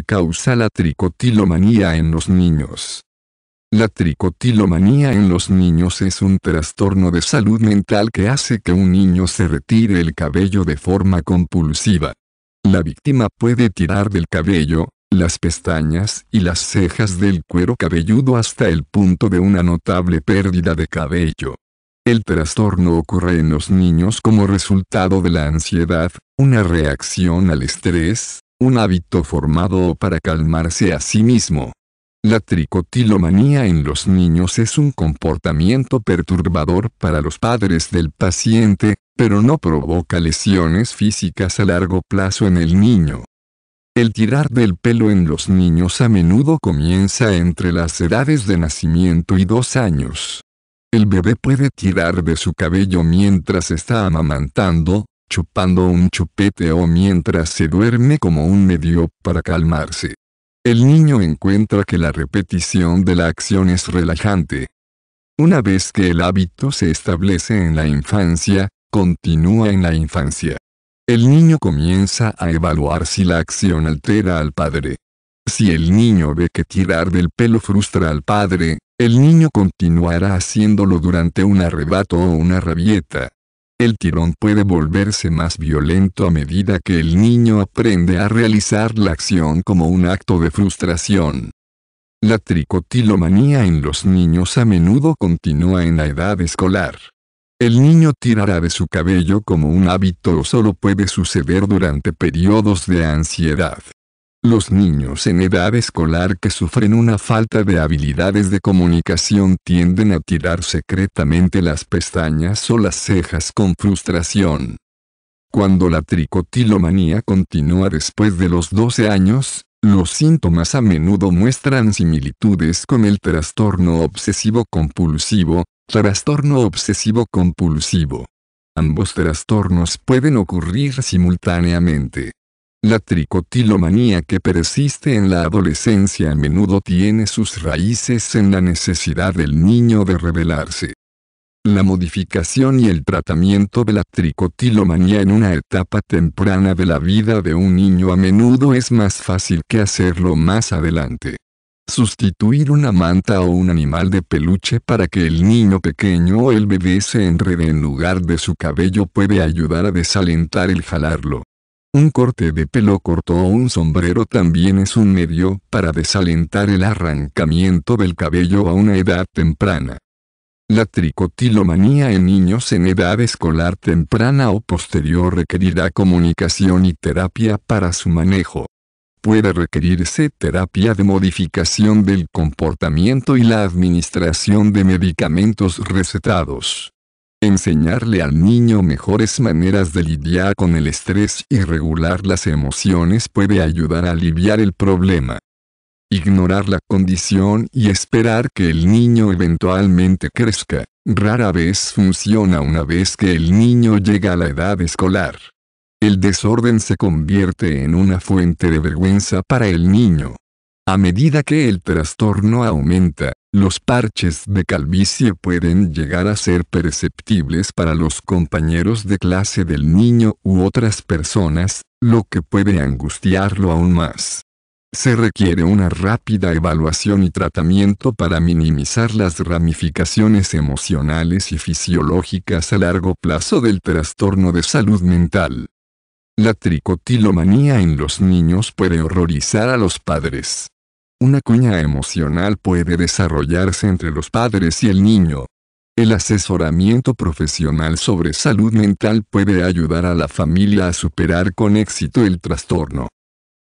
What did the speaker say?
causa la tricotilomanía en los niños. La tricotilomanía en los niños es un trastorno de salud mental que hace que un niño se retire el cabello de forma compulsiva. La víctima puede tirar del cabello, las pestañas y las cejas del cuero cabelludo hasta el punto de una notable pérdida de cabello. El trastorno ocurre en los niños como resultado de la ansiedad, una reacción al estrés, un hábito formado para calmarse a sí mismo. La tricotilomanía en los niños es un comportamiento perturbador para los padres del paciente, pero no provoca lesiones físicas a largo plazo en el niño. El tirar del pelo en los niños a menudo comienza entre las edades de nacimiento y dos años. El bebé puede tirar de su cabello mientras está amamantando, chupando un chupete o mientras se duerme como un medio para calmarse. El niño encuentra que la repetición de la acción es relajante. Una vez que el hábito se establece en la infancia, continúa en la infancia. El niño comienza a evaluar si la acción altera al padre. Si el niño ve que tirar del pelo frustra al padre, el niño continuará haciéndolo durante un arrebato o una rabieta. El tirón puede volverse más violento a medida que el niño aprende a realizar la acción como un acto de frustración. La tricotilomanía en los niños a menudo continúa en la edad escolar. El niño tirará de su cabello como un hábito o solo puede suceder durante periodos de ansiedad. Los niños en edad escolar que sufren una falta de habilidades de comunicación tienden a tirar secretamente las pestañas o las cejas con frustración. Cuando la tricotilomanía continúa después de los 12 años, los síntomas a menudo muestran similitudes con el trastorno obsesivo-compulsivo, trastorno obsesivo-compulsivo. Ambos trastornos pueden ocurrir simultáneamente. La tricotilomanía que persiste en la adolescencia a menudo tiene sus raíces en la necesidad del niño de rebelarse. La modificación y el tratamiento de la tricotilomanía en una etapa temprana de la vida de un niño a menudo es más fácil que hacerlo más adelante. Sustituir una manta o un animal de peluche para que el niño pequeño o el bebé se enrede en lugar de su cabello puede ayudar a desalentar el jalarlo. Un corte de pelo corto o un sombrero también es un medio para desalentar el arrancamiento del cabello a una edad temprana. La tricotilomanía en niños en edad escolar temprana o posterior requerirá comunicación y terapia para su manejo. Puede requerirse terapia de modificación del comportamiento y la administración de medicamentos recetados. Enseñarle al niño mejores maneras de lidiar con el estrés y regular las emociones puede ayudar a aliviar el problema. Ignorar la condición y esperar que el niño eventualmente crezca, rara vez funciona una vez que el niño llega a la edad escolar. El desorden se convierte en una fuente de vergüenza para el niño, a medida que el trastorno aumenta, los parches de calvicie pueden llegar a ser perceptibles para los compañeros de clase del niño u otras personas, lo que puede angustiarlo aún más. Se requiere una rápida evaluación y tratamiento para minimizar las ramificaciones emocionales y fisiológicas a largo plazo del trastorno de salud mental. La tricotilomanía en los niños puede horrorizar a los padres. Una cuña emocional puede desarrollarse entre los padres y el niño. El asesoramiento profesional sobre salud mental puede ayudar a la familia a superar con éxito el trastorno.